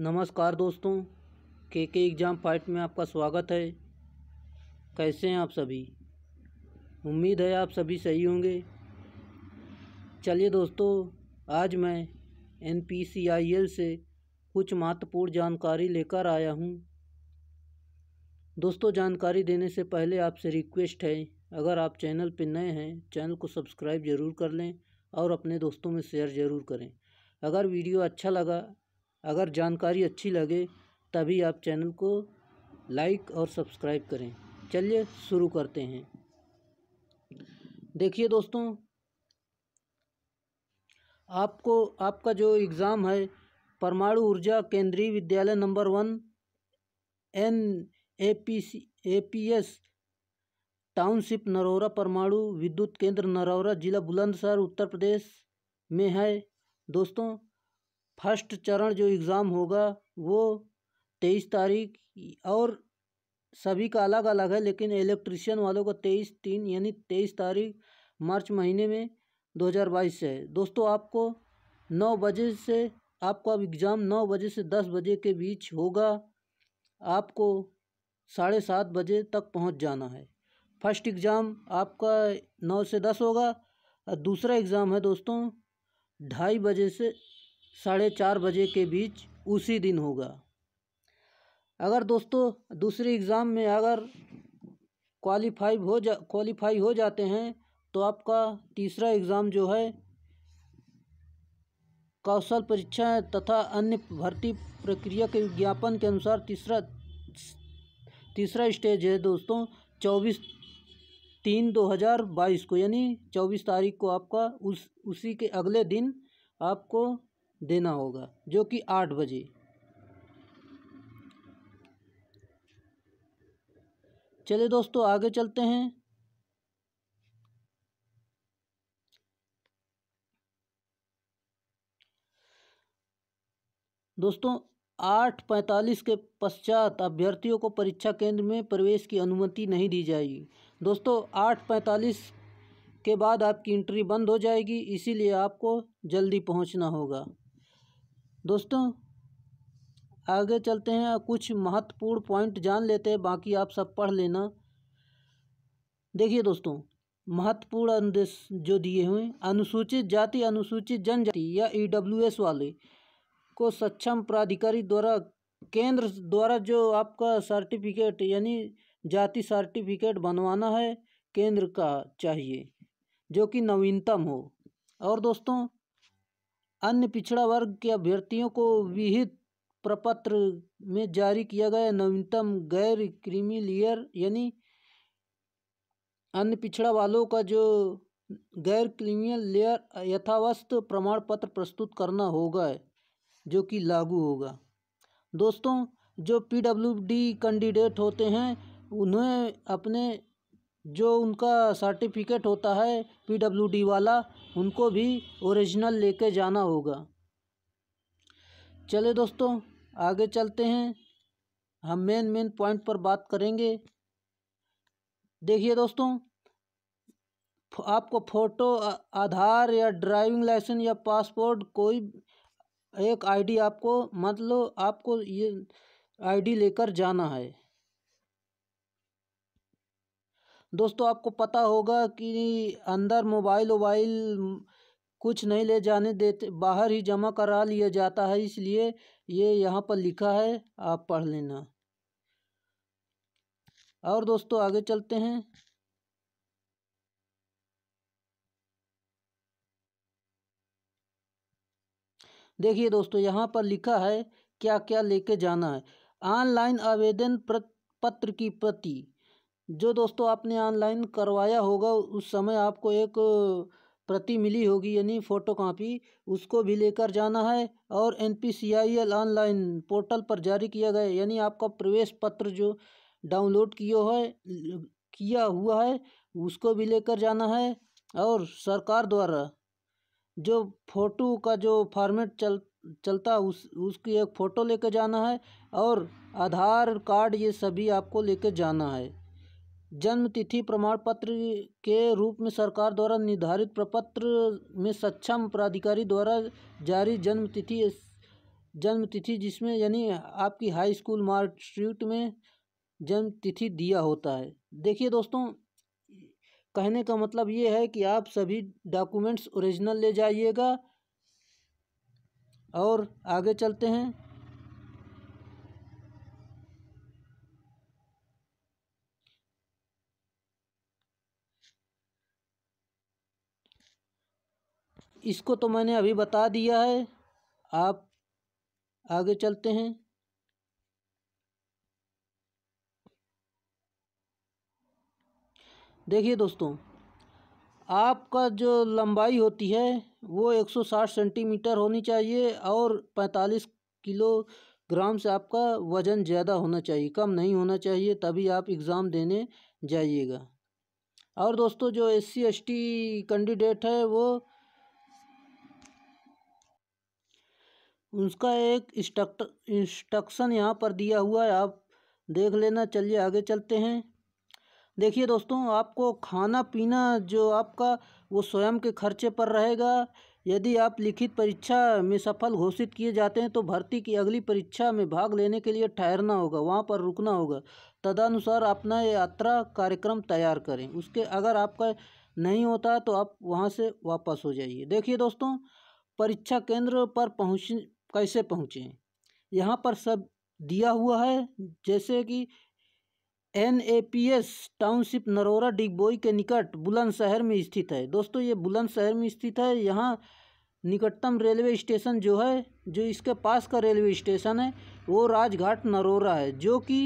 नमस्कार दोस्तों के के एग्ज़ाम फाइट में आपका स्वागत है कैसे हैं आप सभी उम्मीद है आप सभी सही होंगे चलिए दोस्तों आज मैं एन से कुछ महत्वपूर्ण जानकारी लेकर आया हूं दोस्तों जानकारी देने से पहले आपसे रिक्वेस्ट है अगर आप चैनल पर नए हैं चैनल को सब्सक्राइब ज़रूर कर लें और अपने दोस्तों में शेयर ज़रूर करें अगर वीडियो अच्छा लगा अगर जानकारी अच्छी लगे तभी आप चैनल को लाइक और सब्सक्राइब करें चलिए शुरू करते हैं देखिए दोस्तों आपको आपका जो एग्ज़ाम है परमाणु ऊर्जा केंद्रीय विद्यालय number one N A P C A P S township Narora परमाणु विद्युत केंद्र नरौरा जिला बुलंदशहर उत्तर प्रदेश में है दोस्तों फर्स्ट चरण जो एग्ज़ाम होगा वो तेईस तारीख और सभी का अलग अलग है लेकिन इलेक्ट्रिशियन वालों का तेईस तीन यानी तेईस तारीख मार्च महीने में दो हज़ार बाईस से है दोस्तों आपको नौ बजे से आपका अब एग्ज़ाम नौ बजे से दस बजे के बीच होगा आपको साढ़े सात बजे तक पहुंच जाना है फर्स्ट एग्ज़ाम आपका नौ से दस होगा और दूसरा एग्ज़ाम है दोस्तों ढाई बजे से साढ़े चार बजे के बीच उसी दिन होगा अगर दोस्तों दूसरे एग्ज़ाम में अगर क्वालिफाई हो जा क्वालिफाई हो जाते हैं तो आपका तीसरा एग्ज़ाम जो है कौशल परीक्षा तथा अन्य भर्ती प्रक्रिया के विज्ञापन के अनुसार तीसरा तीसरा स्टेज है दोस्तों चौबीस तीन दो हज़ार बाईस को यानी चौबीस तारीख को आपका उस उसी के अगले दिन आपको देना होगा जो कि आठ बजे चले दोस्तों आगे चलते हैं दोस्तों आठ पैंतालीस के पश्चात अभ्यर्थियों को परीक्षा केंद्र में प्रवेश की अनुमति नहीं दी जाएगी दोस्तों आठ पैंतालीस के बाद आपकी इंट्री बंद हो जाएगी इसीलिए आपको जल्दी पहुंचना होगा दोस्तों आगे चलते हैं कुछ महत्वपूर्ण पॉइंट जान लेते हैं बाकी आप सब पढ़ लेना देखिए दोस्तों महत्वपूर्ण जो दिए हुए अनुसूचित जाति अनुसूचित जनजाति या ई e वाले को सक्षम प्राधिकारी द्वारा केंद्र द्वारा जो आपका सर्टिफिकेट यानी जाति सर्टिफिकेट बनवाना है केंद्र का चाहिए जो कि नवीनतम हो और दोस्तों अन्य पिछड़ा वर्ग के अभ्यर्थियों को विहित प्रपत्र में जारी किया गया नवीनतम गैर क्रीमीलेयर यानी अन्य पिछड़ा वालों का जो गैर क्रीमियल लेयर यथावस्थ प्रमाण पत्र प्रस्तुत करना होगा जो कि लागू होगा दोस्तों जो पीडब्ल्यूडी कैंडिडेट होते हैं उन्हें अपने जो उनका सर्टिफिकेट होता है पी डब्ल्यू डी वाला उनको भी ओरिजिनल लेके जाना होगा चले दोस्तों आगे चलते हैं हम मेन मेन पॉइंट पर बात करेंगे देखिए दोस्तों आपको फ़ोटो आधार या ड्राइविंग लाइसेंस या पासपोर्ट कोई एक आईडी आपको मतलब आपको ये आईडी लेकर जाना है दोस्तों आपको पता होगा कि अंदर मोबाइल वोबाइल कुछ नहीं ले जाने देते बाहर ही जमा करा लिया जाता है इसलिए ये यहाँ पर लिखा है आप पढ़ लेना और दोस्तों आगे चलते हैं देखिए दोस्तों यहाँ पर लिखा है क्या क्या लेके जाना है ऑनलाइन आवेदन पत्र की प्रति जो दोस्तों आपने ऑनलाइन करवाया होगा उस समय आपको एक प्रति मिली होगी यानी फ़ोटो कापी उसको भी लेकर जाना है और N P C I L online portal पर जारी किया गया यानी आपका प्रवेश पत्र जो डाउनलोड किया है किया हुआ है उसको भी लेकर जाना है और सरकार द्वारा जो फ़ोटो का जो फॉर्मेट चल चलता उस उसकी एक फ़ोटो लेकर जाना है और आधार कार्ड ये सभी आपको लेकर जाना है जन्म तिथि प्रमाण पत्र के रूप में सरकार द्वारा निर्धारित प्रपत्र में सक्षम प्राधिकारी द्वारा जारी जन्म तिथि जन्म तिथि जिसमें यानी आपकी हाई स्कूल मार्कशीट में जन्म तिथि दिया होता है देखिए दोस्तों कहने का मतलब ये है कि आप सभी डॉक्यूमेंट्स ओरिजिनल ले जाइएगा और आगे चलते हैं इसको तो मैंने अभी बता दिया है आप आगे चलते हैं देखिए दोस्तों आपका जो लंबाई होती है वो 160 सेंटीमीटर होनी चाहिए और 45 किलोग्राम से आपका वज़न ज़्यादा होना चाहिए कम नहीं होना चाहिए तभी आप एग्ज़ाम देने जाइएगा और दोस्तों जो एस सी कैंडिडेट है वो उसका एक इंस्ट्रक्ट इंस्ट्रक्शन यहाँ पर दिया हुआ है आप देख लेना चलिए आगे चलते हैं देखिए दोस्तों आपको खाना पीना जो आपका वो स्वयं के खर्चे पर रहेगा यदि आप लिखित परीक्षा में सफल घोषित किए जाते हैं तो भर्ती की अगली परीक्षा में भाग लेने के लिए ठहरना होगा वहाँ पर रुकना होगा तदनुसार अपना यात्रा कार्यक्रम तैयार करें उसके अगर आपका नहीं होता तो आप वहाँ से वापस हो जाइए देखिए दोस्तों परीक्षा केंद्र पर पहुँच कैसे पहुँचें यहाँ पर सब दिया हुआ है जैसे कि N A P S township Narora Digboi के निकट बुलंदशहर में स्थित है दोस्तों ये बुलंदशहर में स्थित है यहाँ निकटतम रेलवे स्टेशन जो है जो इसके पास का रेलवे स्टेशन है वो राजघाट नरोरा है जो कि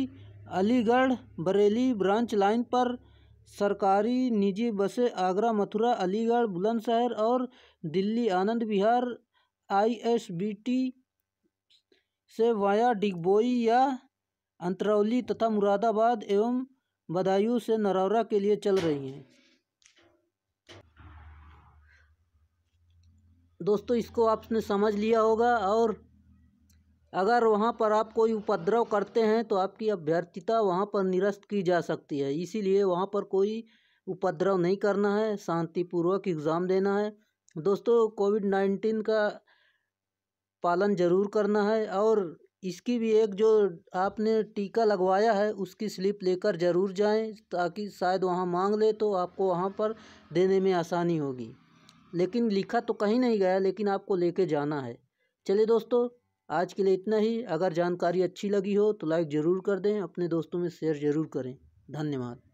अलीगढ़ बरेली ब्रांच लाइन पर सरकारी निजी बसें आगरा मथुरा अलीगढ़ बुलंदशहर और Delhi Anand Vihar I S B T से वाया डिगबोई या अंतरौली तथा मुरादाबाद एवं बदायूं से नरौरा के लिए चल रही हैं दोस्तों इसको आपने समझ लिया होगा और अगर वहाँ पर आप कोई उपद्रव करते हैं तो आपकी अभ्यर्थिता वहाँ पर निरस्त की जा सकती है इसीलिए वहाँ पर कोई उपद्रव नहीं करना है शांतिपूर्वक एग्ज़ाम देना है दोस्तों कोविड नाइन्टीन का पालन ज़रूर करना है और इसकी भी एक जो आपने टीका लगवाया है उसकी स्लिप लेकर ज़रूर जाएं ताकि शायद वहाँ मांग ले तो आपको वहाँ पर देने में आसानी होगी लेकिन लिखा तो कहीं नहीं गया लेकिन आपको लेके जाना है चलिए दोस्तों आज के लिए इतना ही अगर जानकारी अच्छी लगी हो तो लाइक ज़रूर कर दें अपने दोस्तों में शेयर ज़रूर करें धन्यवाद